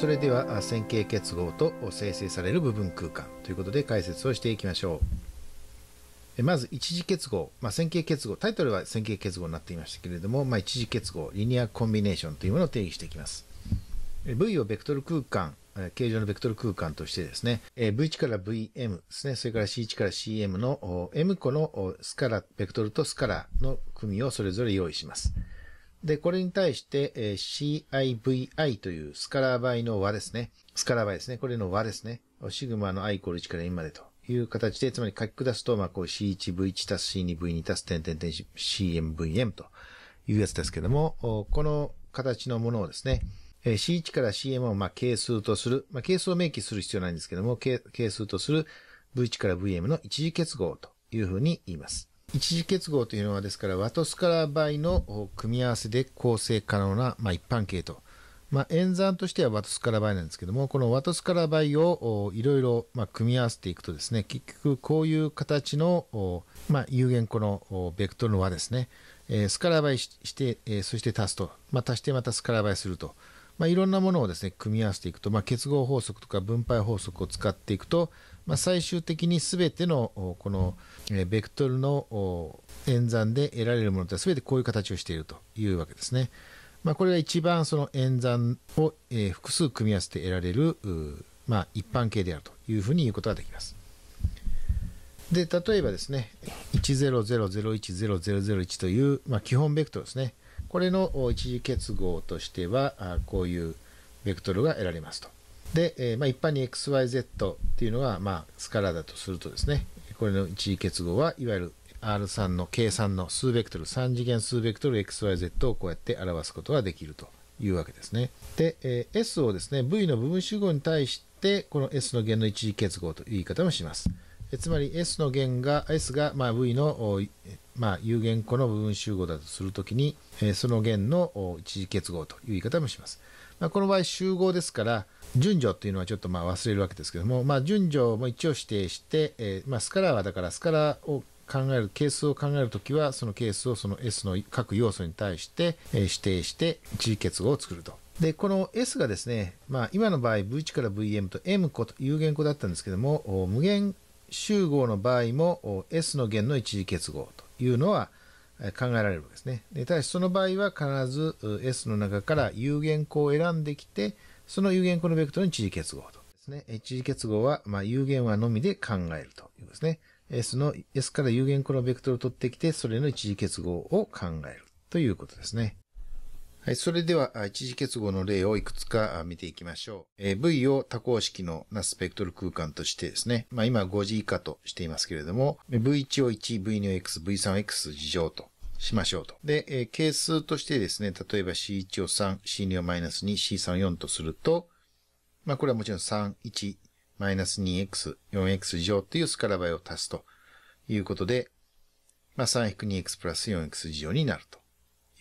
それでは線形結合と生成される部分空間ということで解説をしていきましょうまず一次結合、まあ、線形結合タイトルは線形結合になっていましたけれども、まあ、一次結合リニアコンビネーションというものを定義していきます V をベクトル空間形状のベクトル空間としてですね、V1 から VM ですね、それから C1 から CM の M 個のスカラ、ベクトルとスカラの組をそれぞれ用意します。で、これに対して、えー、CIVI というスカラ倍の和ですね。スカラ倍ですね。これの和ですね。シグマの i イコール1から n までという形で、つまり書き下すと、まあ、こう C1V1 たす C2V2 たす点点点 CMVM というやつですけども、この形のものをですね、C1 から CM をまあ係数とする、まあ、係数を明記する必要ないんですけども、係数とする V1 から VM の一次結合というふうに言います。一次結合というのはですからワトスカラ倍の組み合わせで構成可能な、まあ、一般形と、まあ、演算としてはワトスカラ倍なんですけどもこのワトスカラ倍をいろいろ組み合わせていくとですね結局こういう形の、まあ、有限個のベクトルの和ですね、えスカラ倍して、えそして足すと、まあ、足してまたスカラ倍すると。まあ、いろんなものをですね組み合わせていくと、まあ、結合法則とか分配法則を使っていくと、まあ、最終的に全てのこのベクトルの演算で得られるものって全てこういう形をしているというわけですね。まあ、これが一番その演算を、え複数組み合わせて得られる、まあ、一般形であるというふうに言うことができます。で例えばですね1001001001という、まあ、基本ベクトルですねこれの一次結合としてはこういうベクトルが得られますと。で、まあ、一般に xyz っていうのが、まあ、スカラーだとするとですねこれの一次結合はいわゆる R3 の計算の数ベクトル3次元数ベクトル xyz をこうやって表すことができるというわけですね。で、S をですね V の部分集合に対してこの S の弦の一次結合という言い方もします。えつまり S の弦が S がまあ V のまあ、有限個の部分集合だとするときに、えその弦の一次結合という言い方もします。まあ、この場合集合ですから順序というのはちょっとまあ忘れるわけですけども、まあ、順序も一応指定して、えまあ、スカラーはだからスカラーを考えるケースを考えるときはそのケースをその S の各要素に対して、え指定して一次結合を作ると。で、この S がですね、まあ今の場合 V1 から VM と M 個と有限個だったんですけども、無限集合の場合も S の弦の一時結合というのは考えられるわけですね。でただしその場合は必ず S の中から有限項を選んできて、その有限項のベクトルに一時結合とですね。一次結合は、まあ、有限和のみで考えるということですね。S の、S から有限項のベクトルを取ってきて、それの一次結合を考えるということですね。はい、それでは一次結合の例をいくつか見ていきましょう。えー、v を多項式のなスペクトル空間としてですね、まあ、今5次以下としていますけれども、v1 を1、v2x、v3x 事乗としましょうと。で、えー、係数としてですね、例えば c1 を3、c2 をマイナス2、c3 を4とすると、まあ、これはもちろん3、1、マイナス 2x、4x 以っというスカラ倍を足すということで、まあ、3-2x プラス 4x 事乗になると。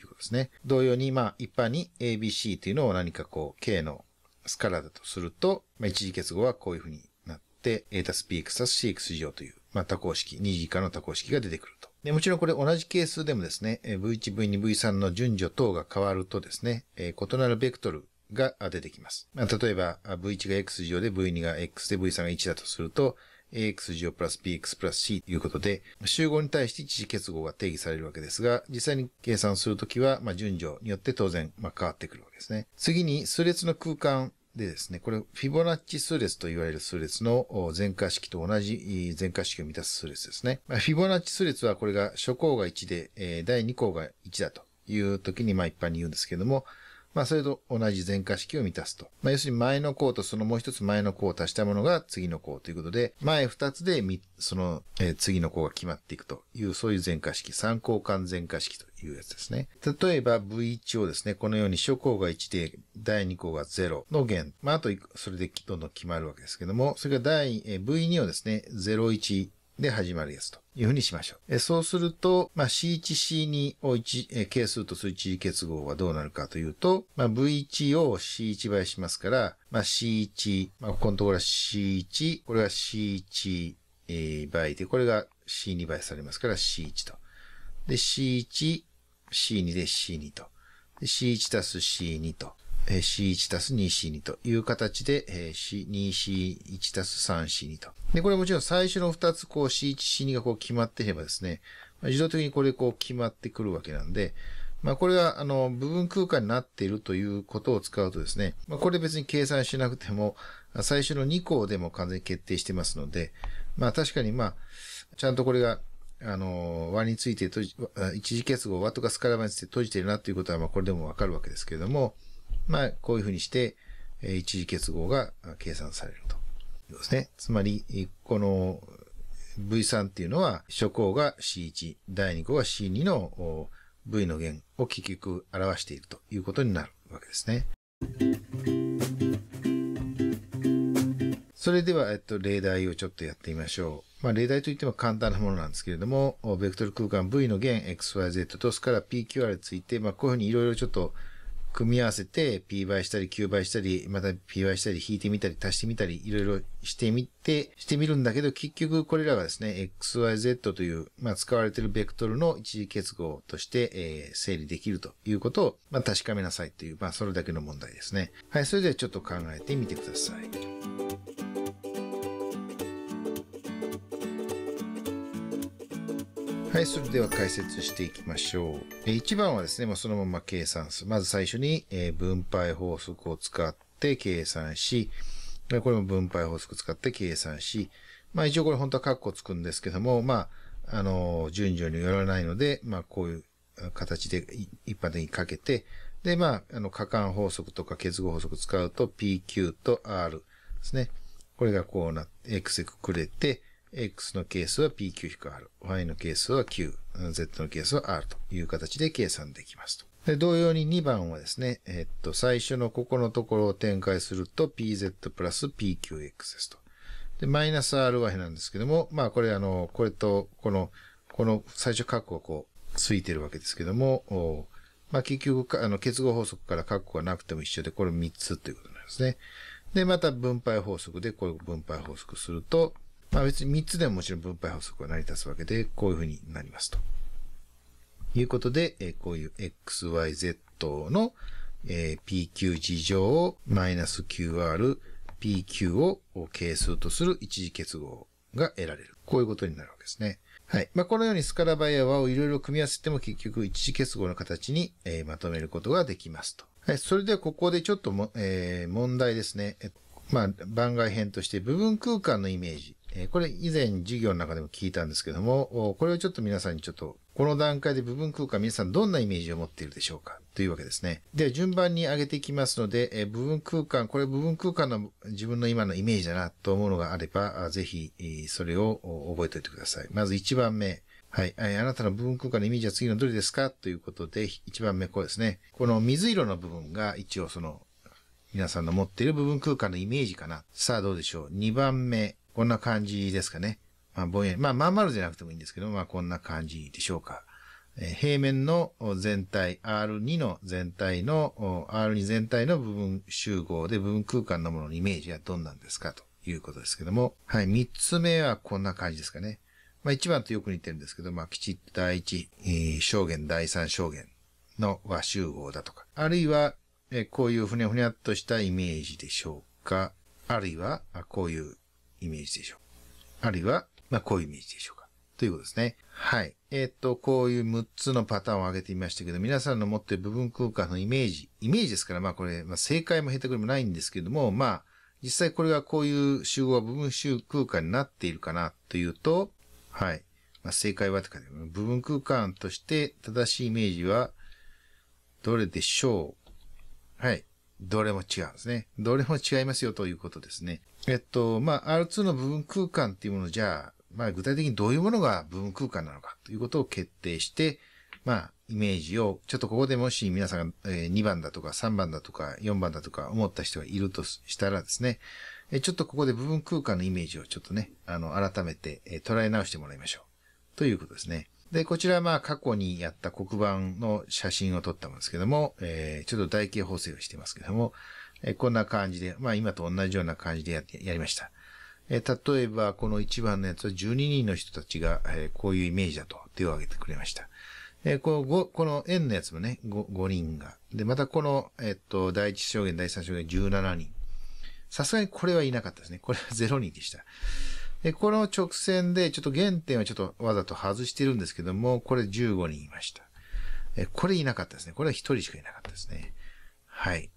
いうことですね。同様に、まあ、一般に ABC というのを何かこう、K のスカラだとすると、まあ、一時結合はこういうふうになって、A たす B たす C 乗という、まあ、多項式、二次以下の多項式が出てくると。でもちろんこれ同じ係数でもですね、V1、V2、V3 の順序等が変わるとですね、えー、異なるベクトルが出てきます。まあ、例えば、V1 が X 乗で V2 が X で V3 が1だとすると、AX0 プラス BX プラス C ということで、集合に対して一時結合が定義されるわけですが、実際に計算するときは、まあ、順序によって当然、まあ、変わってくるわけですね。次に、数列の空間でですね、これ、フィボナッチ数列と言われる数列の全化式と同じ全化式を満たす数列ですね。フィボナッチ数列はこれが初項が1で、第2項が1だというきに、まあ一般に言うんですけども、まあ、それと同じ全化式を満たすと。まあ、要するに前の項とそのもう一つ前の項を足したものが次の項ということで、前二つで、その、え次の項が決まっていくという、そういう全化式、三項間全化式というやつですね。例えば V1 をですね、このように初項が1で、第2項が0の弦。まあ、あと、それでどんどん決まるわけですけども、それら第、え V2 をですね、01、で始まるやつというふうにしましょう。えそうすると、まあ、C1C2 を一、え係数と数値結合はどうなるかというと、まあ、V1 を C1 倍しますから、まあ、C1、まあ、ここのところは C1、これは C1、ー、倍で、これが C2 倍されますから C1 と。で、C1、C2 で C2 と。で、C1 たす C2 と。え C1 たす 2C2 という形で、え 2C1 たす 3C2 と。で、これもちろん最初の2つ、こう C1、C2 がこう決まっていればですね、自動的にこれこう決まってくるわけなんで、まあこれが、あの、部分空間になっているということを使うとですね、まあこれ別に計算しなくても、最初の2項でも完全に決定してますので、まあ確かにまあ、ちゃんとこれが、あの、和について閉じ、一時結合、和とかスカラバについて閉じてるなということは、まあこれでもわかるわけですけれども、まあ、こういうふうにして、えー、一次結合が計算されると。ですね。つまり、この V3 っていうのは、初項が C1、第2項が C2 の V の弦を結局表しているということになるわけですね。それでは、えっと、例題をちょっとやってみましょう。まあ、例題といっても簡単なものなんですけれども、ベクトル空間 V の弦 XYZ とスカラ PQR について、まあ、こういうふうにいろいろちょっと組み合わせて P 倍したり Q 倍したり、また P 倍したり引いてみたり足してみたり、いろいろしてみて、してみるんだけど、結局これらがですね、XYZ という、まあ、使われているベクトルの一時結合として、えー、整理できるということを、まあ、確かめなさいという、まあ、それだけの問題ですね。はい、それではちょっと考えてみてください。はい、それでは解説していきましょう。え1番はですね、もうそのまま計算する。まず最初に、え分配法則を使って計算し、これも分配法則使って計算し、まあ一応これ本当はカッコつくんですけども、まあ、あの、順序によらないので、まあこういう形で一般的にかけて、で、まあ、あの、加感法則とか結合法則使うと PQ と R ですね。これがこうなって、X くれて、x の係数は p9-r、y の係数は q、z の係数は r という形で計算できますと。で、同様に2番はですね、えっと、最初のここのところを展開すると pz プラス pqx ですと。で、マイナス ry なんですけども、まあこれあの、これとこの、この最初括弧がこう、ついてるわけですけども、まあ結局、あの、結合法則から括弧がなくても一緒で、これ3つということなんですね。で、また分配法則で、これ分配法則すると、まあ別に3つでももちろん分配法則は成り立つわけで、こういうふうになりますと。いうことで、えこういう xyz の、え pqg 乗をマイナス qr、pq を係数とする一次結合が得られる。こういうことになるわけですね。はい。まあ、このようにスカラバア和をいろいろ組み合わせても結局一次結合の形に、えまとめることができますと。はい。それではここでちょっとも、えー、問題ですね。まあ、番外編として部分空間のイメージえこれ以前授業の中でも聞いたんですけども、これをちょっと皆さんにちょっと、この段階で部分空間皆さんどんなイメージを持っているでしょうかというわけですね。では順番に上げていきますので、え部分空間、これ部分空間の自分の今のイメージだなと思うのがあれば、ぜひそれを覚えておいてください。まず1番目。はい。あなたの部分空間のイメージは次のどれですかということで、1番目こうですね。この水色の部分が一応その皆さんの持っている部分空間のイメージかな。さあどうでしょう。2番目。こんな感じですかね。まあ、ぼんやり。まあ、まん丸じゃなくてもいいんですけど、まあ、こんな感じでしょうか。え平面の全体、R2 の全体の、R2 全体の部分集合で部分空間のもののイメージはどんなんですかということですけども。はい、三つ目はこんな感じですかね。まあ、一番とよく似てるんですけど、まあ、きちっと第一、えー、証言、第三証言の和集合だとか。あるいは、えこういうふにゃふにゃっとしたイメージでしょうか。あるいは、こういうイメージでしょう。あるいは、まあ、こういうイメージでしょうか。ということですね。はい。えー、っと、こういう6つのパターンを挙げてみましたけど、皆さんの持ってる部分空間のイメージ、イメージですから、まあこれ、まあ正解も下手くりもないんですけども、まあ、実際これがこういう集合は部分集空間になっているかなというと、はい。まあ正解はとか、部分空間として正しいイメージはどれでしょうはい。どれも違うんですね。どれも違いますよということですね。えっと、まあ、R2 の部分空間っていうものじゃあ、まあ、具体的にどういうものが部分空間なのかということを決定して、まあ、イメージを、ちょっとここでもし皆さんが2番だとか3番だとか4番だとか思った人がいるとしたらですね、ちょっとここで部分空間のイメージをちょっとね、あの、改めて捉え直してもらいましょう。ということですね。で、こちらまあ過去にやった黒板の写真を撮ったんですけども、えー、ちょっと台形補正をしてますけども、えー、こんな感じで、まあ今と同じような感じでややりました。えー、例えばこの1番のやつは12人の人たちが、えこういうイメージだと手を挙げてくれました。えこのこの円のやつもね5、5人が。で、またこの、えっと、第1証言、第3証言17人。さすがにこれはいなかったですね。これは0人でした。で、この直線で、ちょっと原点はちょっとわざと外してるんですけども、これ15人いました。えこれいなかったですね。これは1人しかいなかったですね。はい。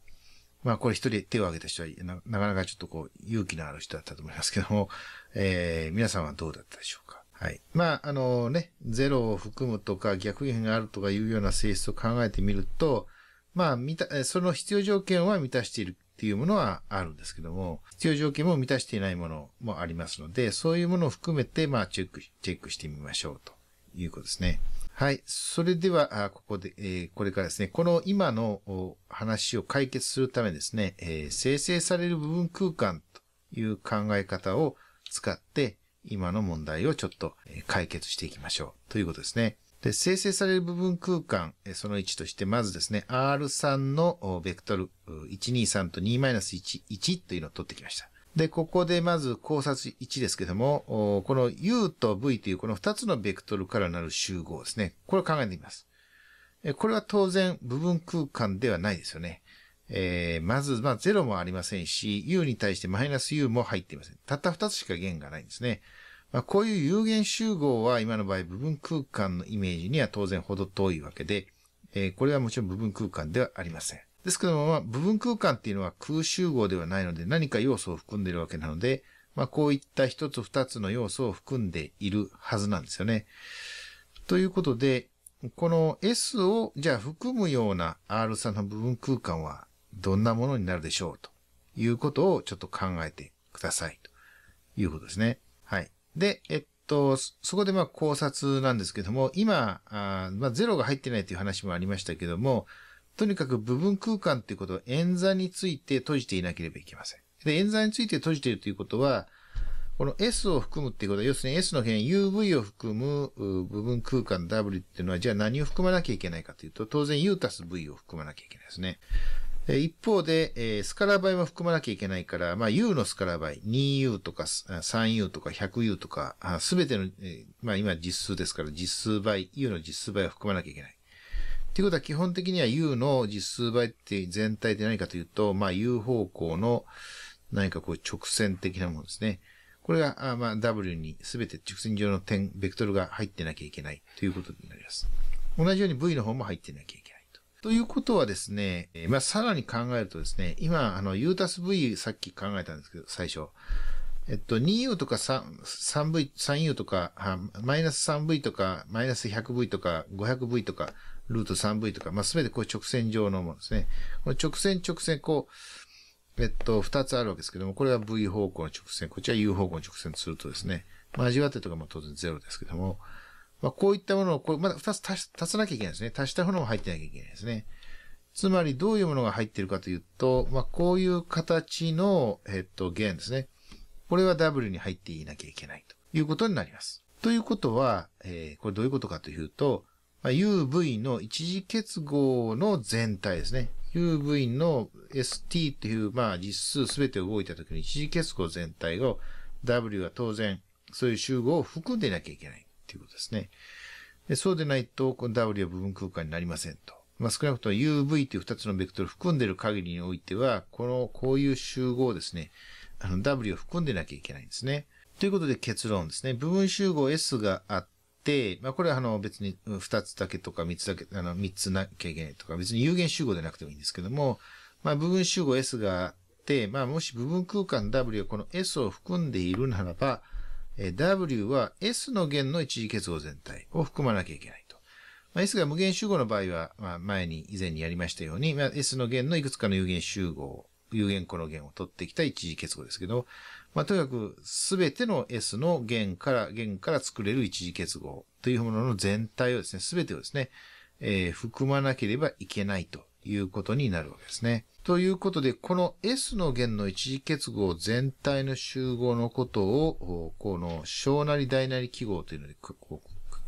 まあこれ1人手を挙げた人はな、なかなかちょっとこう勇気のある人だったと思いますけども、えー、皆さんはどうだったでしょうかはい。まあ、あのね、ゼロを含むとか逆減があるとかいうような性質を考えてみると、まあ、見た、その必要条件は満たしているっていうものはあるんですけども、必要条件も満たしていないものもありますので、そういうものを含めて、まあ、チェック、チェックしてみましょうということですね。はい。それでは、ここで、えー、これからですね、この今の話を解決するためですね、えー、生成される部分空間という考え方を使って、今の問題をちょっと解決していきましょうということですね。で、生成される部分空間、その1として、まずですね、R3 のベクトル、123と2-1、1というのを取ってきました。で、ここでまず考察1ですけども、この U と V というこの2つのベクトルからなる集合ですね。これを考えてみます。これは当然部分空間ではないですよね。えー、まず、まあ、0もありませんし、U に対してマイナス U も入っていません。たった2つしか弦がないんですね。まあ、こういう有限集合は今の場合部分空間のイメージには当然ほど遠いわけで、えー、これはもちろん部分空間ではありません。ですけども、まあ、部分空間っていうのは空集合ではないので何か要素を含んでいるわけなので、まあ、こういった一つ二つの要素を含んでいるはずなんですよね。ということで、この S をじゃあ含むような R さんの部分空間はどんなものになるでしょうということをちょっと考えてくださいということですね。はい。で、えっと、そこでまあ考察なんですけども、今、あまあゼロが入ってないという話もありましたけども、とにかく部分空間っていうことは演算について閉じていなければいけません。で、演算について閉じているということは、この S を含むっていうことは、要するに S の辺 UV を含む部分空間 W っていうのは、じゃあ何を含まなきゃいけないかというと、当然 U たす V を含まなきゃいけないですね。一方で、えー、スカラ倍も含まなきゃいけないから、まあ、U のスカラ倍、2U とか 3U とか 100U とか、すべての、えー、まあ、今実数ですから、実数倍、U の実数倍を含まなきゃいけない。っていうことは、基本的には U の実数倍って全体で何かというと、まあ、U 方向の何かこう直線的なものですね。これが、あまあ、W にすべて直線上の点、ベクトルが入ってなきゃいけないということになります。同じように V の方も入ってなきゃいけない。ということはですね、まあ、さらに考えるとですね、今、あの、U たす V さっき考えたんですけど、最初。えっと、2U とか 3V、3U とか、マイナス 3V とか、マイナス 100V とか、500V とか、ルート 3V とか、ますべてこう直線上のものですね。この直線直線、こう、えっと、2つあるわけですけども、これは V 方向の直線、こっちは U 方向の直線とするとですね、ま味わってとかも当然ゼロですけども、まあ、こういったものを、これ、まだ二つ足足さなきゃいけないですね。足したものも入ってなきゃいけないですね。つまり、どういうものが入ってるかというと、まあ、こういう形の、えっと、弦ですね。これは W に入っていなきゃいけないということになります。ということは、えー、これどういうことかというと、まあ、UV の一次結合の全体ですね。UV の ST という、まあ、実数すべて動いたときの一次結合全体を W は当然そういう集合を含んでなきゃいけない。ていうことですね。でそうでないと、この W は部分空間になりませんと。まあ、少なくとも UV という2つのベクトルを含んでいる限りにおいては、この、こういう集合ですね、あの W を含んでなきゃいけないんですね。ということで結論ですね。部分集合 S があって、まあ、これはあの別に2つだけとか3つだけ、あの3つなきゃいけないとか、別に有限集合でなくてもいいんですけども、まあ、部分集合 S があって、まあ、もし部分空間 W はこの S を含んでいるならば、W は S の弦の一時結合全体を含まなきゃいけないと。まあ、S が無限集合の場合は、まあ、前に、以前にやりましたように、まあ、S の弦のいくつかの有限集合、有限個の弦を取ってきた一次結合ですけど、まあ、とにかくすべての S の弦から、弦から作れる一次結合というものの全体をですね、すべてをですね、えー、含まなければいけないということになるわけですね。ということで、この S の弦の一時結合全体の集合のことを、この小なり大なり記号というので、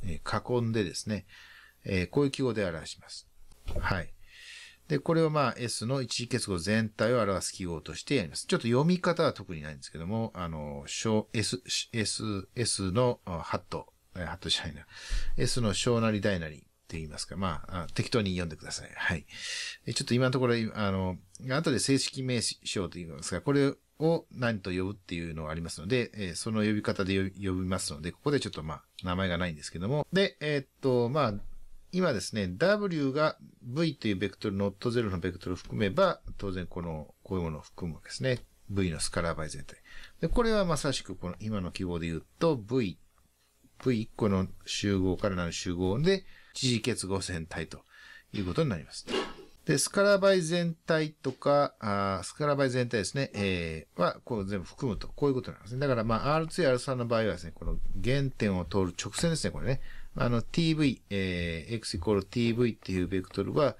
囲んでですね、えこういう記号で表します。はい。で、これをまあ S の一時結合全体を表す記号としてやります。ちょっと読み方は特にないんですけども、あの、小、S、S、S のハット、ハットじゃないな。S の小なり大なりって言いますか。まあ、あ適当に読んでください。はい。ちょっと今のところ、あの、後で正式名称と言いますが、これを何と呼ぶっていうのがありますので、えー、その呼び方で呼びますので、ここでちょっとまあ、名前がないんですけども。で、えー、っと、まあ、今ですね、W が V というベクトル、ノットゼロのベクトルを含めば、当然この、こういうものを含むわけですね。V のスカラー倍全体。で、これはまさしくこの今の記号で言うと、V、V1 個の集合からなる集合で、地磁結合線体ということになります。で、スカラバイ全体とか、あスカラバイ全体ですね、えー、は、こう全部含むと、こういうことなんですね。だから、まあ、R2、R3 の場合はですね、この原点を通る直線ですね、これね。あの、tv、えー、x イコール tv っていうベクトルは、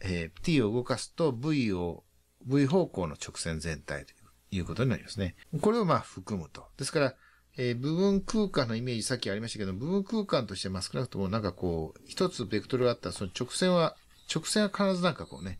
えー、t を動かすと v を、v 方向の直線全体ということになりますね。これをまあ、含むと。ですから、えー、部分空間のイメージさっきありましたけど、部分空間として、ま少なくともなんかこう、一つベクトルがあったら、その直線は、直線は必ずなんかこうね、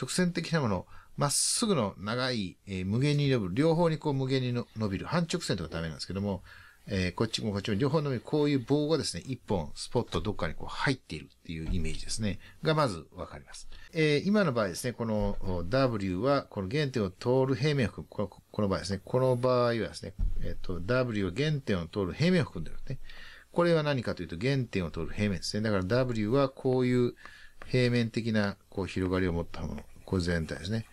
直線的なもの、まっすぐの長い、えー、無限に伸びる、両方にこう無限に伸びる、半直線とかダメなんですけども、えー、こっちもこっちも両方のみこういう棒がですね、一本、スポットどっかにこう入っているっていうイメージですね。がまずわかります。えー、今の場合ですね、この W は、この原点を通る平面を含む、このこの場合ですね、この場合はですね、えっ、ー、と、W は原点を通る平面を含んでるんですね。これは何かというと、原点を通る平面ですね。だから W はこういう平面的な、こう、広がりを持ったもの、これ全体ですね。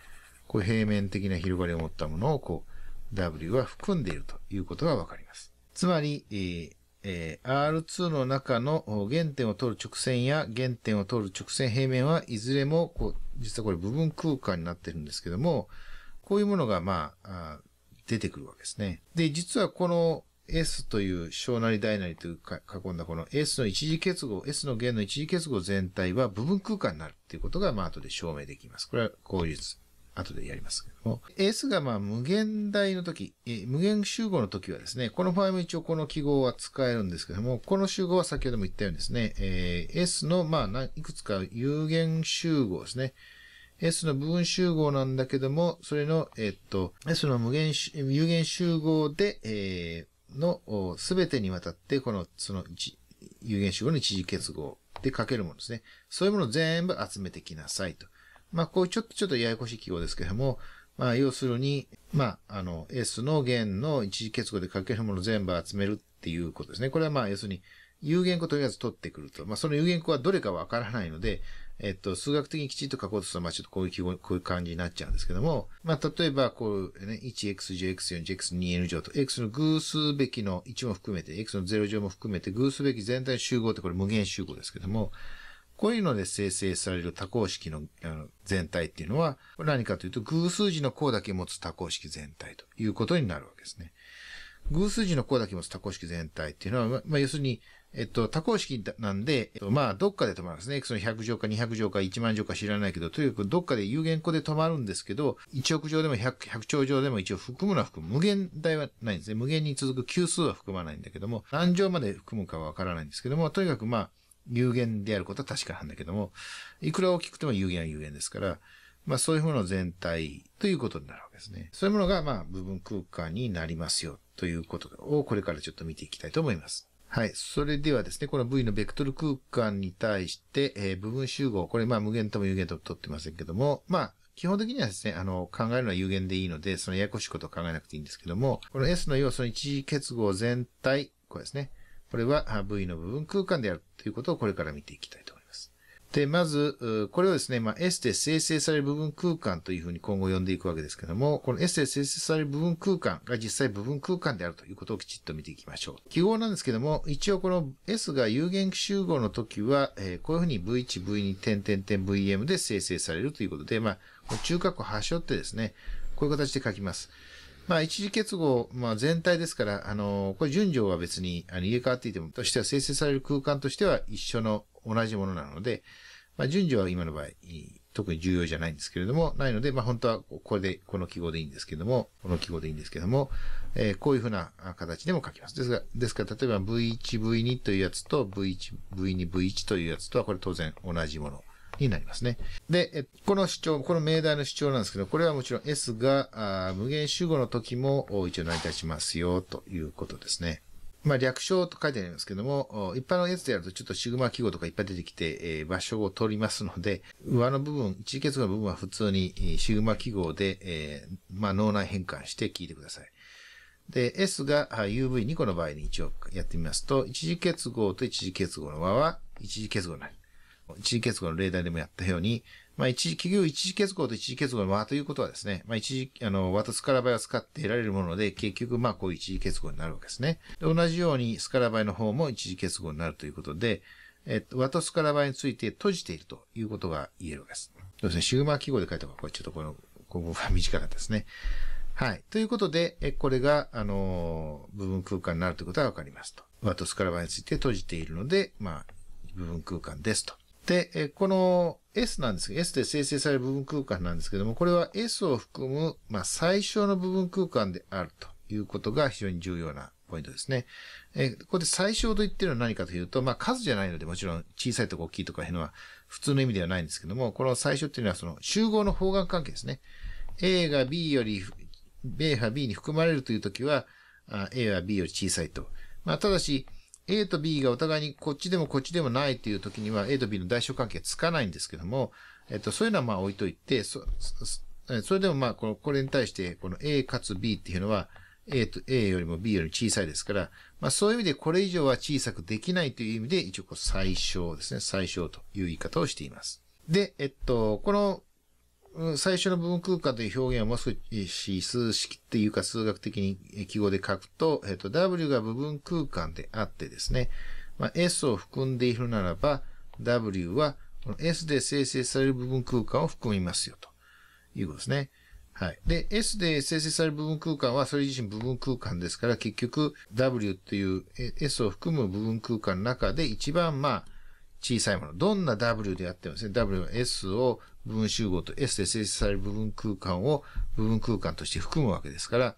こう、平面的な広がりを持ったものを、こう、W は含んでいるということがわかります。つまり、えーえー、R2 の中の原点を取る直線や原点を取る直線平面はいずれも、こう、実はこれ部分空間になってるんですけども、こういうものが、まあ、あ出てくるわけですね。で、実はこの S という小なり大なりというか囲んだこの S の一次結合、S の弦の一次結合全体は部分空間になるっていうことが、まあ、後で証明できます。これはこういう後でやりますけども、S がまあ無限大の時、え無限集合の時はですね、このファイ一応この記号は使えるんですけども、この集合は先ほども言ったようにですね、えー、S のまあいくつか有限集合ですね。S の部分集合なんだけども、それの、えっと、S の無限、有限集合で、えー、の、すべてにわたって、この、その、有限集合の一次結合でかけるものですね。そういうものを全部集めてきなさいと。まあ、こうちょっと、ちょっとややこしい記号ですけれども、まあ、要するに、まあ、あの、S の弦の一時結合で書けるもの全部集めるっていうことですね。これはまあ、要するに、有限個とりあえず取ってくると。まあ、その有限個はどれかわからないので、えっと、数学的にきちっと書こうとすると、まあ、ちょっとこういう記号、こういう感じになっちゃうんですけども、まあ、例えば、こうね、1 x j x 4 j x 2 n 乗と、x の偶数べきの1も含めて、x の0乗も含めて、偶数べき全体の集合ってこれ無限集合ですけども、こういうので生成される多項式の全体っていうのは、何かというと偶数字の項だけ持つ多項式全体ということになるわけですね。偶数字の項だけ持つ多項式全体っていうのは、まあ、要するに、えっと、多項式なんで、えっと、まあ、どっかで止まるんですね。X の100乗か200乗か1万乗か知らないけど、とにかくどっかで有限個で止まるんですけど、1億乗でも 100, 100兆乗でも一応含むのは含む。無限大はないんですね。無限に続く級数は含まないんだけども、何乗まで含むかはわからないんですけども、とにかくまあ、有限であることは確かなんだけども、いくら大きくても有限は有限ですから、まあそういうもの全体ということになるわけですね。そういうものがまあ部分空間になりますよということをこれからちょっと見ていきたいと思います。はい。それではですね、この V のベクトル空間に対して、えー、部分集合、これまあ無限とも有限とも取ってませんけども、まあ基本的にはですね、あの、考えるのは有限でいいので、そのややこしいことを考えなくていいんですけども、この S の要素の一次結合全体、これですね。これは V の部分空間であるということをこれから見ていきたいと思います。で、まず、これをですね、まあ、S で生成される部分空間というふうに今後呼んでいくわけですけども、この S で生成される部分空間が実際部分空間であるということをきちっと見ていきましょう。記号なんですけども、一応この S が有限集合の時は、えこういうふうに V1、V2、点点点 VM で生成されるということで、まあ、中括弧端折ってですね、こういう形で書きます。まあ、一次結合、まあ、全体ですから、あの、これ順序は別にあの入れ替わっていても、としては生成される空間としては一緒の同じものなので、まあ、順序は今の場合、特に重要じゃないんですけれども、ないので、まあ、本当はこれで、この記号でいいんですけども、この記号でいいんですけども、えー、こういうふうな形でも書きます。ですが、ですから、例えば V1、V2 というやつと、V1、V2、V1 というやつとは、これ当然同じもの。になりますね。で、この主張、この命題の主張なんですけど、これはもちろん S が無限主語の時も一応成り立ちますよということですね。まあ、略称と書いてありますけども、一般のやつでやるとちょっとシグマ記号とかいっぱい出てきて、えー、場所を取りますので、上の部分、一時結合の部分は普通にシグマ記号で、えー、まあ、脳内変換して聞いてください。で、S が UV2 個の場合に一応やってみますと、一次結合と一次結合の和は一次結合になる。一時結合の例題でもやったように、まあ、一時、企業一時結合と一時結合の和ということはですね、まあ、一時、あの、和とスカラバイを使って得られるもので、結局、まあ、こういう一時結合になるわけですね。同じように、スカラバイの方も一時結合になるということで、えっと、和とスカラバイについて閉じているということが言えるわけです。そうですね、シグマ記号で書いた方が、これちょっとこの、今後が短かったですね。はい。ということで、えこれが、あの部分空間になるということがわかりますと。和とスカラバイについて閉じているので、まあ、部分空間ですと。で、この S なんですけど、S で生成される部分空間なんですけども、これは S を含む、まあ、最小の部分空間であるということが非常に重要なポイントですね。えここで最小と言ってるのは何かというと、まあ、数じゃないので、もちろん小さいとか大きいとかいうのは普通の意味ではないんですけども、この最小っていうのはその集合の方眼関係ですね。A が B より、A が B に含まれるというときは、A は B より小さいと。まあ、ただし、A と B がお互いにこっちでもこっちでもないっていう時には A と B の代償関係はつかないんですけども、えっと、そういうのはまあ置いといて、そそれでもまあこの、これに対して、この A かつ B っていうのは、A と A よりも B より小さいですから、まあそういう意味でこれ以上は小さくできないという意味で、一応こう最小ですね。最小という言い方をしています。で、えっと、この最初の部分空間という表現をもう少し数式っていうか数学的に記号で書くと、えっと、W が部分空間であってですね、まあ、S を含んでいるならば、W はこの S で生成される部分空間を含みますよということですね。はい。で、S で生成される部分空間はそれ自身部分空間ですから、結局 W という S を含む部分空間の中で一番まあ小さいもの。どんな W であってもですね、W は S を部分集合と S で生成される部分空間を部分空間として含むわけですから、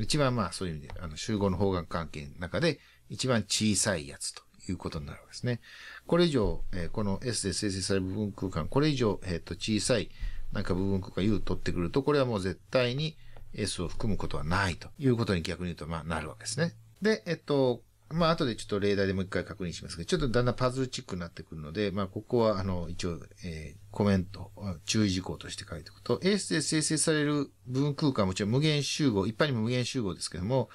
一番まあそういう意味で、あの集合の方眼関係の中で一番小さいやつということになるわけですね。これ以上、えー、この S で生成される部分空間、これ以上、えっ、ー、と、小さい、なんか部分空間 U を取ってくると、これはもう絶対に S を含むことはないということに逆に言うと、まあ、なるわけですね。で、えっと、まあ、後でちょっと例題でもう一回確認しますけど、ちょっとだんだんパズルチックになってくるので、まあ、ここは、あの、一応、えー、コメント、注意事項として書いておくと、エースで生成される部分空間はもちろん無限集合、一般にも無限集合ですけども、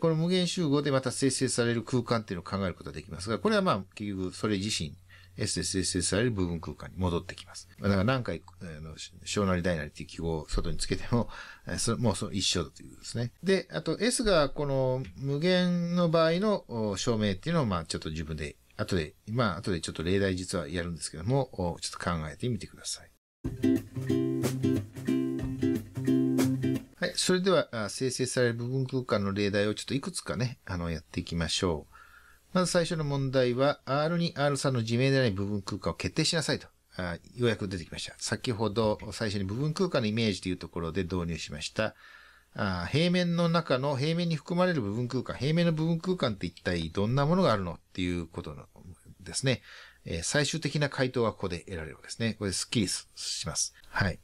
この無限集合でまた生成される空間っていうのを考えることができますが、これはまあ、結局、それ自身、SSSS される部分空間に戻ってきます。だから何回、あの小なり大なりっていう記号を外につけても、そもうそ一緒だということですね。で、あと S がこの無限の場合の証明っていうのを、まあちょっと自分で、後で、まあ後でちょっと例題実はやるんですけども、ちょっと考えてみてください。はい。それでは、生成される部分空間の例題をちょっといくつかね、あの、やっていきましょう。まず最初の問題は、R 2 R3 の自明でない部分空間を決定しなさいと。ようやく出てきました。先ほど最初に部分空間のイメージというところで導入しました。平面の中の平面に含まれる部分空間、平面の部分空間って一体どんなものがあるのっていうことのですね、最終的な回答はここで得られるわけですね。これスッキリします。はい。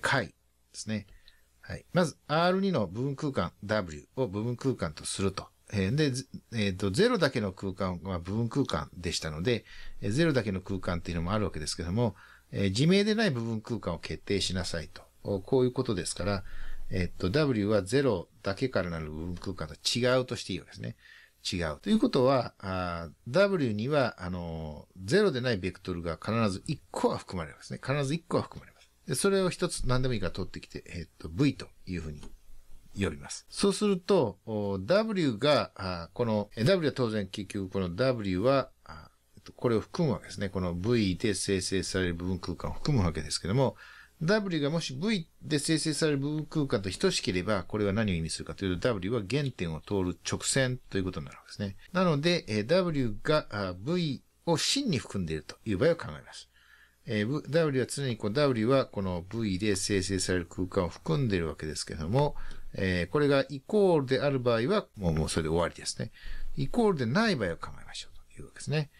解ですね。はい。まず R2 の部分空間 W を部分空間とすると。えんで、えっ、ー、と、0だけの空間は部分空間でしたので、え0だけの空間っていうのもあるわけですけども、えー、自明でない部分空間を決定しなさいと。こういうことですから、えっ、と、W は0だけからなる部分空間と違うとしていいわけですね。違う。ということは、W には、あの0でないベクトルが必ず1個は含まれますね。必ず1個は含まれます。で、それを1つ何でもいいから取ってきて、えっ、と、V というふうに呼びます。そうすると、W が、この、W は当然結局この W は、これを含むわけですね。この V で生成される部分空間を含むわけですけども、W がもし V で生成される部分空間と等しければ、これは何を意味するかというと、W は原点を通る直線ということになるわけですね。なので、W が V を真に含んでいるという場合を考えます。え W は常にこう、W はこの V で生成される空間を含んでいるわけですけども、えー、これがイコールである場合は、もうもうそれで終わりですね。イコールでない場合は考えましょうというわけですね。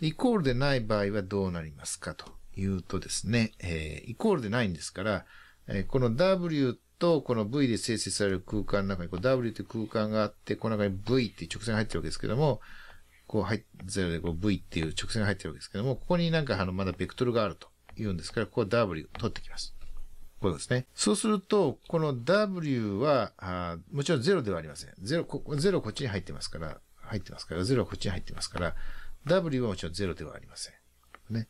イコールでない場合はどうなりますかというとですね、えー、イコールでないんですから、えー、この W とこの V で生成される空間の中にこう W という空間があって、この中に V っていう直線が入ってるわけですけども、こう入っ、0でこう V っていう直線が入ってるわけですけども、ここになんかあのまだベクトルがあると言うんですから、ここは W 取ってきます。ことですね。そうすると、この W は、あもちろん0ではありません。0こ、0こっちに入ってますから、入ってますから、0はこっちに入ってますから、W はもちろん0ではありません。ね。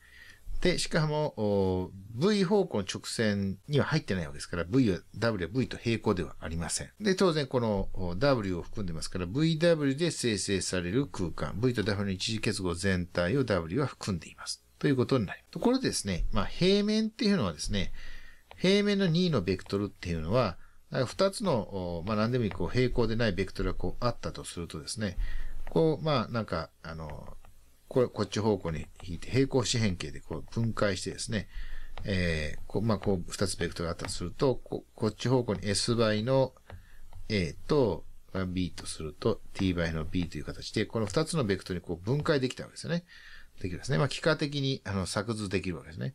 で、しかも、V 方向の直線には入ってないわけですから、V は、W は V と平行ではありません。で、当然この W を含んでますから、VW で生成される空間、V と W の一次結合全体を W は含んでいます。ということになります。ところでですね、まあ、平面っていうのはですね、平面の2のベクトルっていうのは、2つの、まあ、何でもいい、こう、平行でないベクトルがこう、あったとするとですね、こう、まあ、なんか、あの、これ、こっち方向に引いて、平行四辺形でこう、分解してですね、えー、こう、まあ、こう、2つベクトルがあったとすると、こ、こっち方向に S 倍の A と B とすると、T 倍の B という形で、この2つのベクトルにこう、分解できたわけですよね。できるですね。まあ、幾何的に、あの、作図できるわけですね。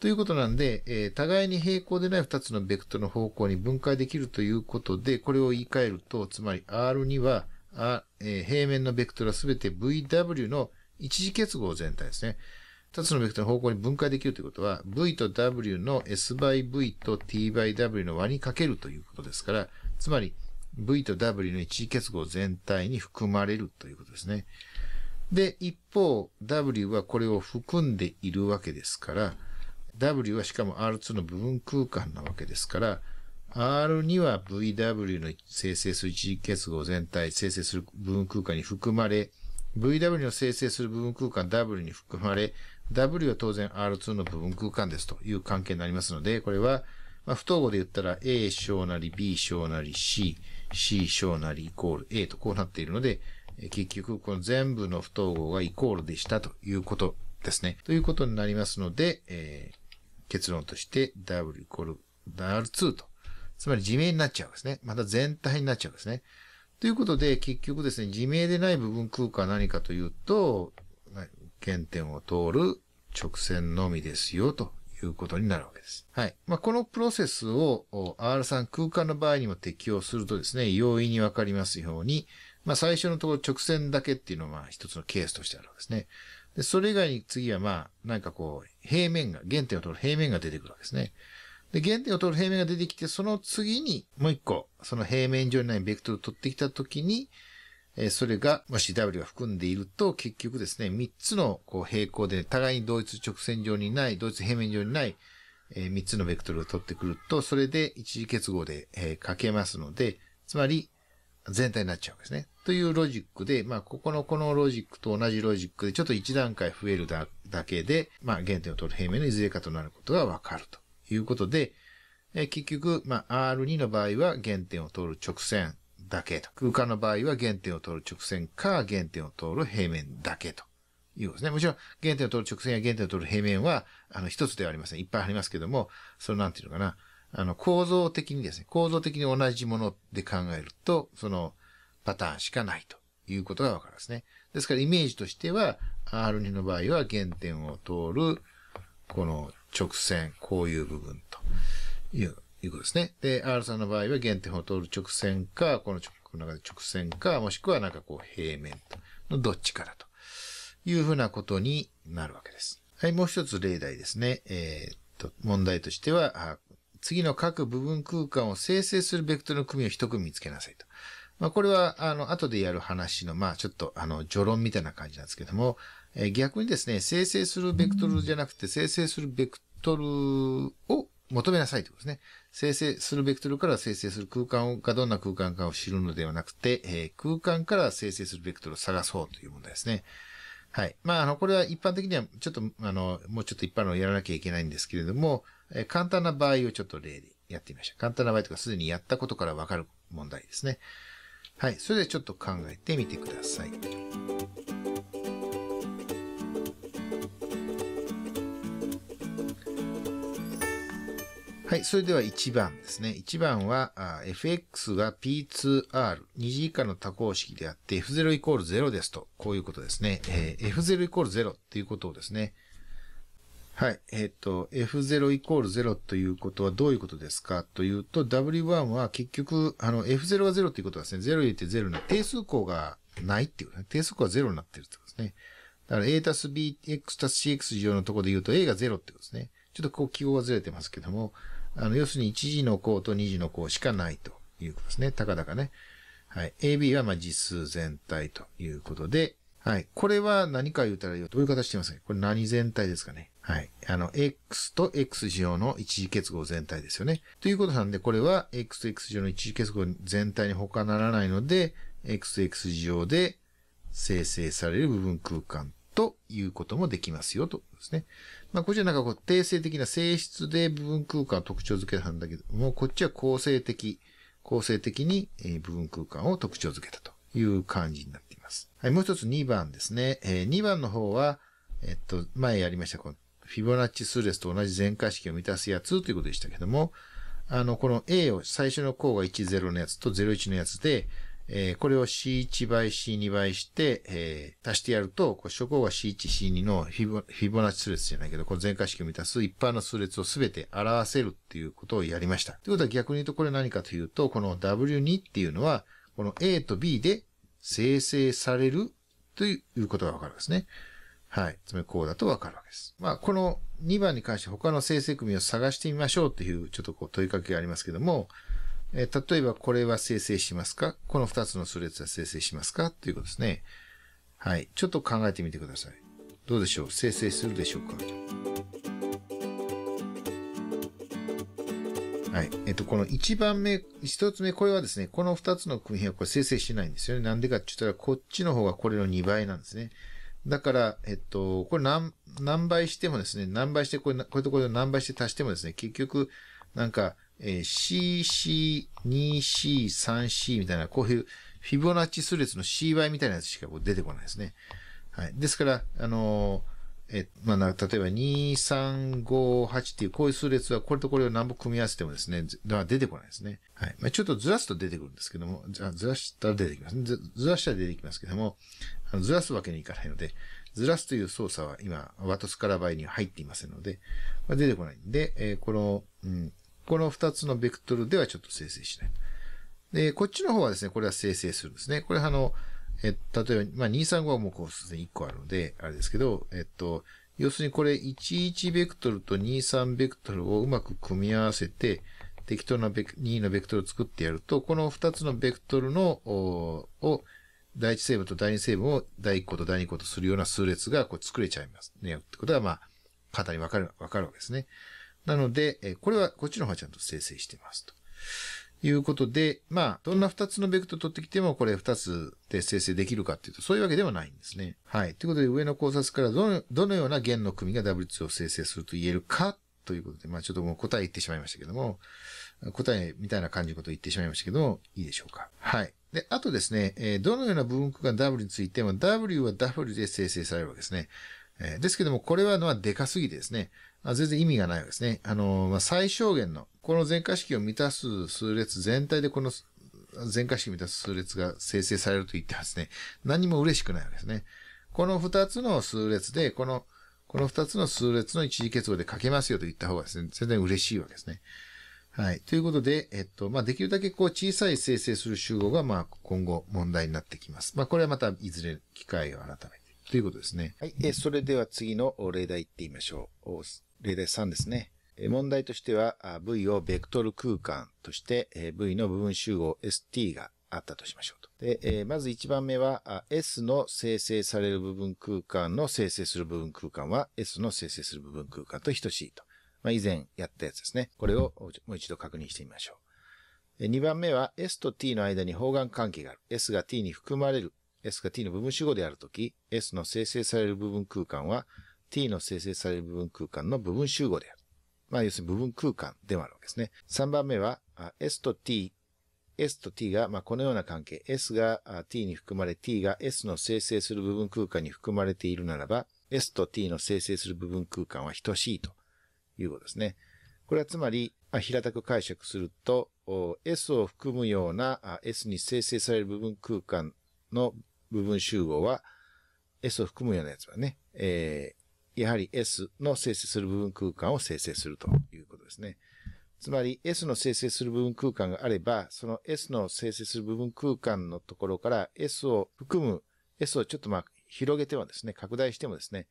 ということなんで、えー、互いに平行でない2つのベクトルの方向に分解できるということで、これを言い換えると、つまり R には、あえー、平面のベクトルは全て VW の一次結合全体ですね。2つのベクトルの方向に分解できるということは、V と W の S by V と T by W の和にかけるということですから、つまり V と W の一次結合全体に含まれるということですね。で、一方、W はこれを含んでいるわけですから、W はしかも R2 の部分空間なわけですから、R2 は VW の生成する一次結合全体、生成する部分空間に含まれ、VW の生成する部分空間 W に含まれ、W は当然 R2 の部分空間ですという関係になりますので、これは、まあ、不等号で言ったら A 小なり B 小なり C、C 小なりイコール A とこうなっているので、結局この全部の不等号がイコールでしたということですね。ということになりますので、えー結論として W イコール R2 と。つまり自明になっちゃうんですね。また全体になっちゃうんですね。ということで、結局ですね、自明でない部分空間は何かというと、原点を通る直線のみですよということになるわけです。はい。まあ、このプロセスを R3 空間の場合にも適用するとですね、容易にわかりますように、まあ、最初のところ直線だけっていうのは一つのケースとしてあるわけですね。で、それ以外に次はまあ、なんかこう、平面が、原点を取る平面が出てくるわけですね。で、原点を取る平面が出てきて、その次にもう一個、その平面上にないベクトルを取ってきたときに、えそれが、もし W が含んでいると、結局ですね、3つのこう平行で、互いに同一直線上にない、同一平面上にない、え3つのベクトルを取ってくると、それで一次結合で、えかけますので、つまり、全体になっちゃうんですね。というロジックで、まあ、ここのこのロジックと同じロジックで、ちょっと1段階増えるだだけで、まあ、原点を取る平面のいずれかとなることがわかるということで、え結局、まあ、R2 の場合は原点を通る直線だけと。空間の場合は原点を通る直線か原点を通る平面だけということですね。もちろん、原点を通る直線や原点を通る平面は、あの、一つではありません。いっぱいありますけども、その、なんていうのかな。あの、構造的にですね、構造的に同じもので考えると、その、パターンしかないということがわかるんですね。ですから、イメージとしては、R2 の場合は原点を通る、この直線、こういう部分という、いうことですね。で、R3 の場合は原点を通る直線か、この直の中で直線か、もしくはなんかこう平面のどっちかだというふうなことになるわけです。はい、もう一つ例題ですね。えー、っと、問題としては、次の各部分空間を生成するベクトルの組を一組見つけなさいと。まあ、これは、あの、後でやる話の、まあ、ちょっと、あの、序論みたいな感じなんですけども、え逆にですね、生成するベクトルじゃなくて、生成するベクトルを求めなさいということですね。生成するベクトルから生成する空間がどんな空間かを知るのではなくて、え空間から生成するベクトルを探そうという問題ですね。はい。まあ、あの、これは一般的には、ちょっと、あの、もうちょっと一般のをやらなきゃいけないんですけれども、え簡単な場合をちょっと例でやってみました。簡単な場合とか、すでにやったことからわかる問題ですね。はい。それでちょっと考えてみてください。はい、それでは1番ですね。1番は、fx が p2r、2次以下の多項式であって、f0 イコール0ですと、こういうことですね。えー、f0 イコール0っていうことをですね。はい、えっ、ー、と、f0 イコール0ということはどういうことですかというと、w1 は結局、あの、f0 が0ということはですね、0入れて0な、定数項がないっていう、ね、定数項が0になってるってことですね。だから a たす bx たす cx 上のところで言うと a が0ってことですね。ちょっとこう記号がずれてますけども、あの、要するに1次の項と2次の項しかないということですね。たかだかね。はい。AB はま実数全体ということで、はい。これは何か言うたら、どういう形してますかこれ何全体ですかねはい。あの、X と X 上の一次結合全体ですよね。ということなんで、これは X と X 上の一次結合全体に他ならないので、X と X 上で生成される部分空間ということもできますよとですね。まあ、こっちはなんかこう、定性的な性質で部分空間を特徴づけたんだけども、こっちは構成的、構成的に部分空間を特徴づけたという感じになっています。はい、もう一つ2番ですね。えー、2番の方は、えっと、前やりました、このフィボナッチ数列と同じ全化式を満たすやつということでしたけども、あの、この A を最初の項が10のやつと01のやつで、えー、これを C1 倍 C2 倍して、えー、足してやると、こう初項が C1、C2 のフィボナッチ数列じゃないけど、この全化式を満たす一般の数列をすべて表せるっていうことをやりました。ということは逆に言うとこれ何かというと、この W2 っていうのは、この A と B で生成されるということがわかるんですね。はい。つまりこうだとわかるわけです。まあ、この2番に関して他の生成組を探してみましょうっていう、ちょっとこう問いかけがありますけども、えー、例えばこれは生成しますかこの2つの数列は生成しますかということですね。はい。ちょっと考えてみてください。どうでしょう生成するでしょうかはい。えっと、この1番目、1つ目、これはですね、この2つの組み合わせはこれ生成しないんですよね。なんでかって言ったら、こっちの方がこれの2倍なんですね。だから、えっと、これ何、何倍してもですね、何倍して、これ、これとこれを何倍して足してもですね、結局、なんか、えー、CC2C3C みたいな、こういうフィボナッチ数列の C y みたいなやつしか出てこないですね。はい。ですから、あのー、えー、まあ、例えば2358っていうこういう数列はこれとこれを何本組み合わせてもですね、出てこないですね。はい。まあ、ちょっとずらすと出てくるんですけども、ずらしたら出てきます、ね、ずらしたら出てきますけども、あのずらすわけにいかないので、ずらすという操作は今、ワトスから合には入っていませんので、まあ、出てこないんで、えー、この、うん、この2つのベクトルではちょっと生成しない。で、こっちの方はですね、これは生成するんですね。これあの、え、例えば、まあ、235はもうこうすでに1個あるので、あれですけど、えっと、要するにこれ11ベクトルと23ベクトルをうまく組み合わせて、適当なベク、2のベクトルを作ってやると、この2つのベクトルの、を、第1成分と第2成分を第1個と第2個とするような数列がこう作れちゃいます。ね、ってことは、まあ、簡単にわかる、わかるわけですね。なので、えこれは、こっちの方はちゃんと生成してますと。いうことで、まあ、どんな二つのベクトル取ってきても、これ二つで生成できるかっていうと、そういうわけではないんですね。はい。ということで、上の考察からどの、どのような弦の組が W2 を生成すると言えるか、ということで、まあ、ちょっともう答え言ってしまいましたけども、答えみたいな感じのことを言ってしまいましたけども、いいでしょうか。はい。で、あとですね、えどのような部分区が W についても、W は W で生成されるわけですね。えですけども、これはのはでかすぎてですね、全然意味がないわけですね。あの、まあ、最小限の、この全化式を満たす数列全体でこの全化式を満たす数列が生成されると言ってはずすね、何も嬉しくないわけですね。この二つの数列で、この、この二つの数列の一時結合で書けますよと言った方がですね、全然嬉しいわけですね。はい。ということで、えっと、まあ、できるだけこう小さい生成する集合が、ま今後問題になってきます。まあ、これはまたいずれ機会を改めて。ということですね。はい。え、それでは次の例題行ってみましょう。例題3ですね。問題としては、V をベクトル空間として、V の部分集合 ST があったとしましょうと。で、まず1番目は、S の生成される部分空間の生成する部分空間は、S の生成する部分空間と等しいと。まあ、以前やったやつですね。これをもう一度確認してみましょう。2番目は、S と T の間に方眼関係がある。S が T に含まれる。S が T の部分集合であるとき、S の生成される部分空間は、t の生成される部分空間の部分集合である。まあ、要するに部分空間でもあるわけですね。3番目は、s と t、s と t が、まあ、このような関係、s が t に含まれ、t が s の生成する部分空間に含まれているならば、s と t の生成する部分空間は等しいということですね。これはつまり、まあ、平たく解釈すると、s を含むような s に生成される部分空間の部分集合は、S を含むようなやつはね、えやはり S の生成する部分空間を生成するということですね。つまり S の生成する部分空間があれば、その S の生成する部分空間のところから S を含む、S をちょっとまあ広げてはですね、拡大してもですね、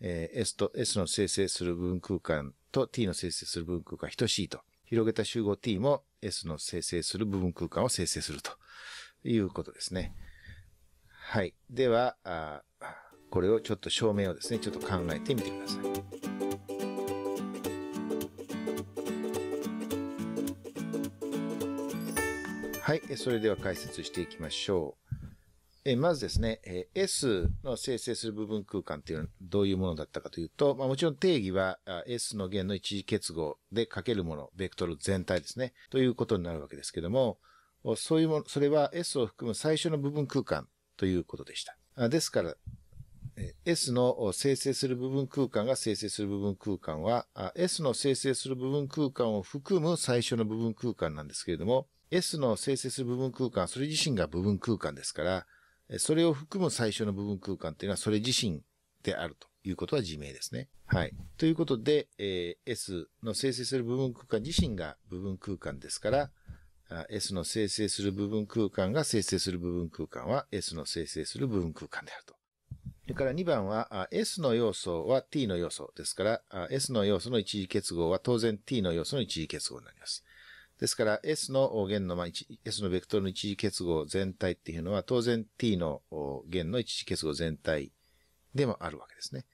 え S と S の生成する部分空間と T の生成する部分空間等しいと。広げた集合 T も S の生成する部分空間を生成するということですね。はい。では、これをちょっと証明をですね、ちょっと考えてみてください。はい、それでは解説していきましょう。えまずですね、え S の生成する部分空間っていうのはどういうものだったかというと、まあ、もちろん定義は S の弦の一次結合でかけるもの、ベクトル全体ですね、ということになるわけですけども、そういうもの、それは S を含む最初の部分空間ということでした。ですから、S の生成する部分空間が生成する部分空間は、S の生成する部分空間を含む最初の部分空間なんですけれども、S の生成する部分空間、それ自身が部分空間ですから、それを含む最初の部分空間っていうのはそれ自身であるということは自明ですね。はい。ということで、えー、S の生成する部分空間自身が部分空間ですから、S の生成する部分空間が生成する部分空間は S の生成する部分空間であると。それから2番は、S の要素は T の要素ですから、S の要素の一時結合は当然 T の要素の一時結合になります。ですから、S の弦の、S のベクトルの一時結合全体っていうのは、当然 T の弦の一時結合全体でもあるわけですね。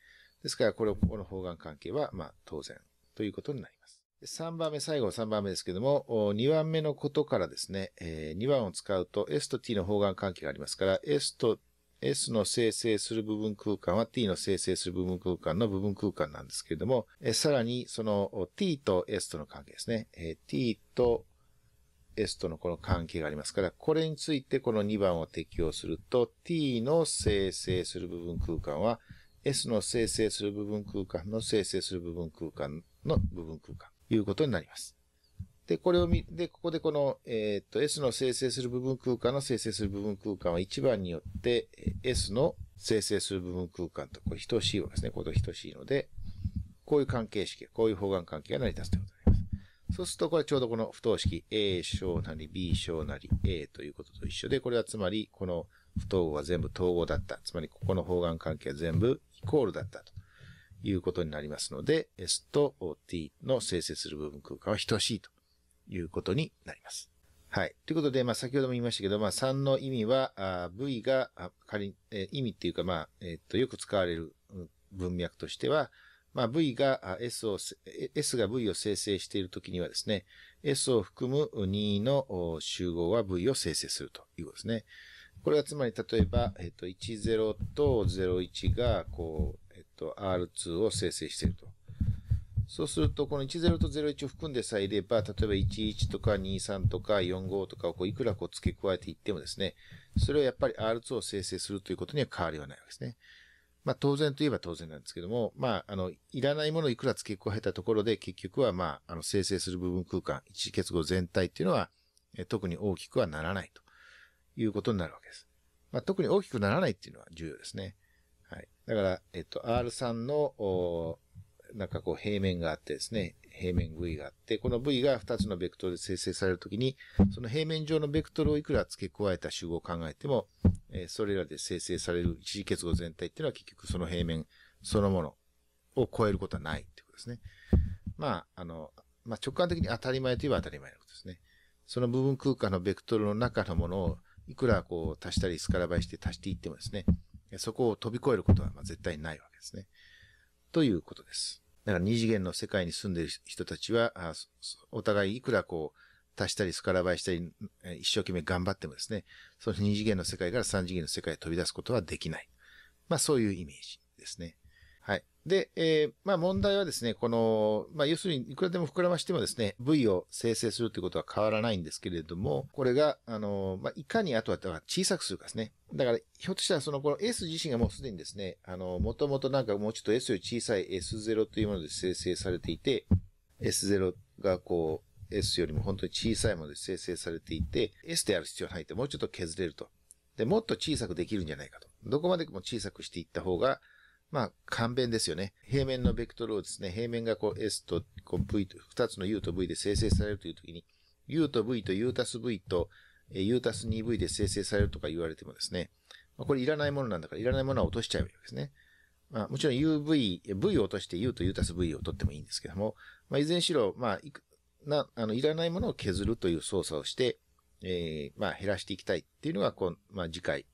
ですから、これを、この方眼関係は、まあ、当然ということになります。3番目、最後3番目ですけども、2番目のことからですね、2番を使うと S と T の方眼関係がありますから、S と S の生成する部分空間は T の生成する部分空間の部分空間なんですけれども、さらにその T と S との関係ですね。T と S とのこの関係がありますから、これについてこの2番を適用すると、t の生成する部分空間は、s の生成する部分空間の生成する部分空間の部分空間ということになります。で、これを見、で、ここでこの、えっ、と、S の生成する部分空間の生成する部分空間は1番によって、S の生成する部分空間と、これ等しいわけですね。これと等しいので、こういう関係式、こういう方眼関係が成り立つということになります。そうすると、これちょうどこの不等式 A 小なり B 小なり A ということと一緒で、これはつまり、この不等号は全部統合だった。つまり、ここの方眼関係は全部イコールだったと。いうことになりますので、S と T の生成する部分空間は等しいということになります。はい。ということで、まあ、先ほども言いましたけど、まあ、3の意味は、あ V が、あ仮に、えー、意味っていうか、まあ、えー、っと、よく使われる文脈としては、まあ、V が S を、S が V を生成しているときにはですね、S を含む2の集合は V を生成するということですね。これはつまり、例えば、えっ、ー、と、10と01が、こう、えっ、ー、と、R2 を生成していると。そうすると、この10と01を含んでさえいれば、例えば11とか23とか45とかをこういくらこう付け加えていってもですね、それはやっぱり R2 を生成するということには変わりはないわけですね。まあ当然といえば当然なんですけども、まああの、いらないものをいくら付け加えたところで結局はまあ、あの生成する部分空間、一結合全体っていうのは、え特に大きくはならないということになるわけです。まあ特に大きくならないっていうのは重要ですね。はい。だから、えっと、R3 の、なんかこう平面があってですね、平面 V があって、この V が2つのベクトルで生成されるときに、その平面上のベクトルをいくら付け加えた集合を考えても、えー、それらで生成される一次結合全体っていうのは結局その平面そのものを超えることはないってことですね。まあ、あの、まあ、直感的に当たり前といえば当たり前のことですね。その部分空間のベクトルの中のものをいくらこう足したりスカラバイして足していってもですね、そこを飛び越えることはま絶対ないわけですね。ということです。だから二次元の世界に住んでいる人たちは、お互いいくらこう、足したり、スカラバイしたり、一生懸命頑張ってもですね、その二次元の世界から三次元の世界へ飛び出すことはできない。まあそういうイメージですね。で、えー、まあ問題はですね、この、まあ要するにいくらでも膨らましてもですね、V を生成するということは変わらないんですけれども、これが、あの、まあいかにあとは小さくするかですね。だから、ひょっとしたらそのこの S 自身がもうすでにですね、あの、もともとなんかもうちょっと S より小さい S0 というもので生成されていて、S0 がこう、S よりも本当に小さいもので生成されていて、S である必要はないってもうちょっと削れると。で、もっと小さくできるんじゃないかと。どこまでも小さくしていった方が、まあ、簡便ですよね。平面のベクトルをですね、平面がこう S とこう V と、2つの U と V で生成されるというときに、U と V と U たす V と U たす 2V で生成されるとか言われてもですね、まあ、これいらないものなんだから、いらないものは落としちゃうわけですね。まあ、もちろん UV、V を落として U と U たす V を取ってもいいんですけども、まあ、いずれにしろ、まあ、いく、な、あの、いらないものを削るという操作をして、ええー、まあ、減らしていきたいっていうのが、こう、まあ、次回、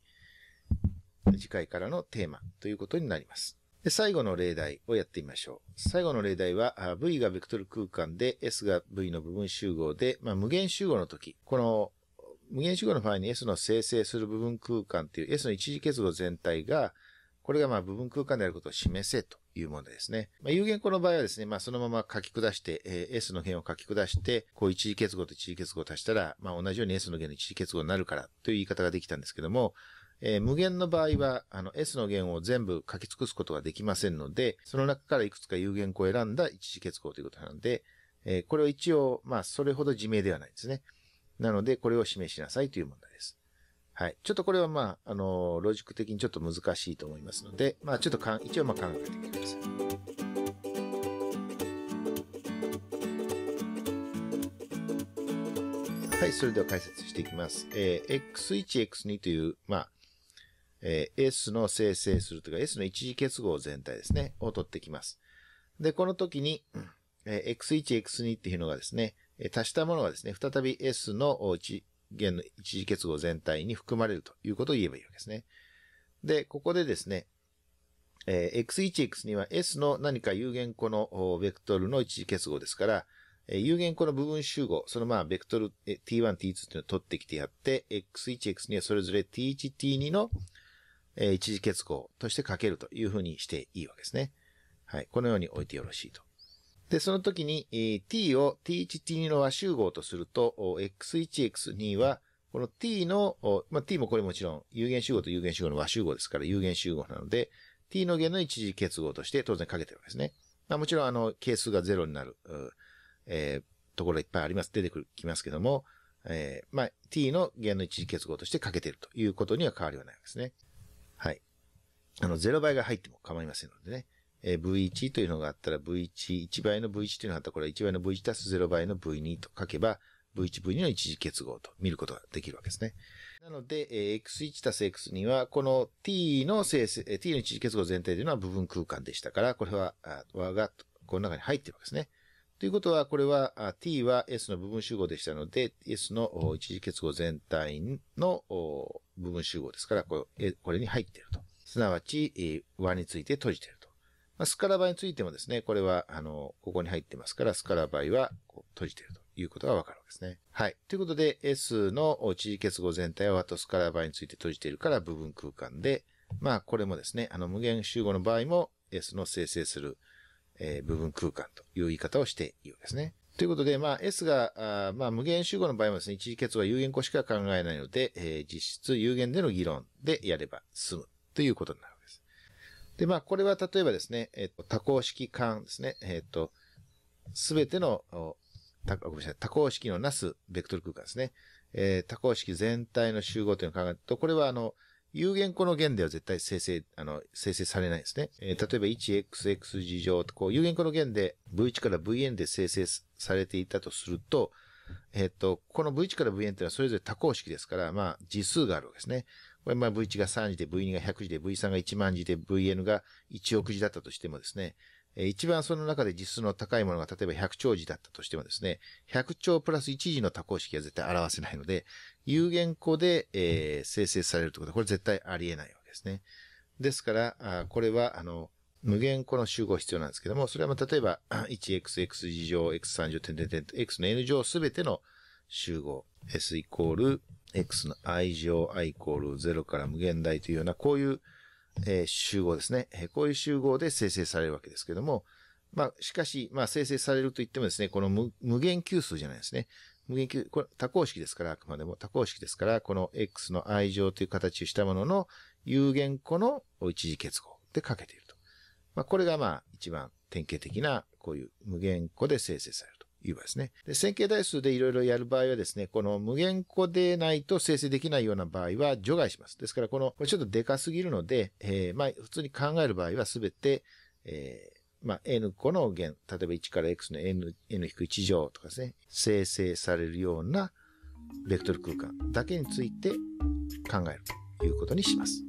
次回からのテーマということになります。で最後の例題をやってみましょう。最後の例題は、V がベクトル空間で S が V の部分集合で、まあ、無限集合の時、この無限集合の場合に S の生成する部分空間っていう S の一時結合全体が、これがまあ部分空間であることを示せという問題ですね。まあ、有限項の場合はですね、まあそのまま書き下して、えー、S の辺を書き下して、こう一時結合と一時結合を足したら、まあ同じように S の辺の一時結合になるからという言い方ができたんですけども、えー、無限の場合は、あの、S の弦を全部書き尽くすことができませんので、その中からいくつか有限項を選んだ一次結合ということなので、えー、これを一応、まあ、それほど自明ではないですね。なので、これを示しなさいという問題です。はい。ちょっとこれはまあ、あのー、ロジック的にちょっと難しいと思いますので、まあ、ちょっとかん、一応まあ考えてみてください。はい、それでは解説していきます。えー、x1、x2 という、まあ、えー、S の生成するというか S の一時結合全体ですね、を取ってきます。で、この時に、えー、X1、X2 っていうのがですね、え足したものがですね、再び S の一元の一時結合全体に含まれるということを言えばいいわけですね。で、ここでですね、えー、X1、X2 は S の何か有限個のベクトルの一時結合ですから、えー、有限個の部分集合、そのまあ、ベクトル T1、T2 っていうのを取ってきてやって、X1、X2 はそれぞれ T1、T2 のえー、一時結合として書けるというふうにしていいわけですね。はい。このように置いてよろしいと。で、その時に、えー、t を t1、t2 の和集合とすると、x1、x2 は、この t の、まあ、t もこれもちろん有限集合と有限集合の和集合ですから有限集合なので、t の弦の一時結合として当然かけてるわけですね。まあ、もちろんあの、係数が0になる、えー、ところいっぱいあります。出てくる、きますけども、えー、まあ、t の弦の一時結合としてかけてるということには変わりはないわけですね。あの、0倍が入っても構いませんのでね。えー、V1 というのがあったら V1、1倍の V1 というのがあったら、これは1倍の V1 足す0倍の V2 と書けば、V1、V2 の一時結合と見ることができるわけですね。なので、えー、X1 たす X2 は、この T の生成、T の一時結合全体というのは部分空間でしたから、これは、和が、この中に入ってるわけですね。ということは、これは、T は S の部分集合でしたので、S の一時結合全体の部分集合ですから、これに入っていると。すなわち、和について閉じていると。まあ、スカラバについてもですね、これは、あの、ここに入ってますから、スカラバイは閉じているということがわかるわけですね。はい。ということで、S の地位結合全体は和とスカラバイについて閉じているから部分空間で、まあ、これもですね、あの、無限集合の場合も S の生成する、えー、部分空間という言い方をしているんですね。ということで、まあ、S が、あまあ、無限集合の場合もですね、一時結合は有限個しか考えないので、えー、実質有限での議論でやれば済むということになるわけです。で、まあ、これは例えばですね、えっ、と、多項式間ですね、えっ、と、すべての、ごめんなさい、多項式のなすベクトル空間ですね。えー、多項式全体の集合というのを考えると、これはあの、有限個の弦では絶対生成、あの、生成されないですね。えー、例えば 1xxg 乗とこう、有限個の弦で v1 から vn で生成されていたとすると、えっ、ー、と、この v1 から vn というのはそれぞれ多項式ですから、まあ、次数があるわけですね。これまあ V1 が3時で V2 が100時で V3 が1万時で VN が1億時だったとしてもですね、一番その中で実数の高いものが例えば100兆時だったとしてもですね、100兆プラス1時の多項式は絶対表せないので、有限個で、えー、生成されるということはこれ絶対ありえないわけですね。ですから、これはあの、無限個の集合必要なんですけども、それはまあ例えば 1xx 次乗 x3 乗点点点 x の n 乗すべての集合 s イコール X の i 乗 i イコール0から無限大というような、こういう、えー、集合ですね、えー。こういう集合で生成されるわけですけども、まあ、しかし、まあ、生成されるといってもですね、この無限級数じゃないですね。無限級、これ多項式ですから、あくまでも多項式ですから、この x の i 乗という形をしたものの有限個の一次結合でかけていると。まあ、これがまあ、一番典型的な、こういう無限個で生成されると。いうですね。で、線形代数でいろいろやる場合はですね、この無限個でないと生成できないような場合は除外します。ですから、この、これちょっとでかすぎるので、えー、まあ、普通に考える場合はすべて、えー、まあ、n 個の弦、例えば1から x の n、n-1 乗とかですね、生成されるようなベクトル空間だけについて考えるということにします。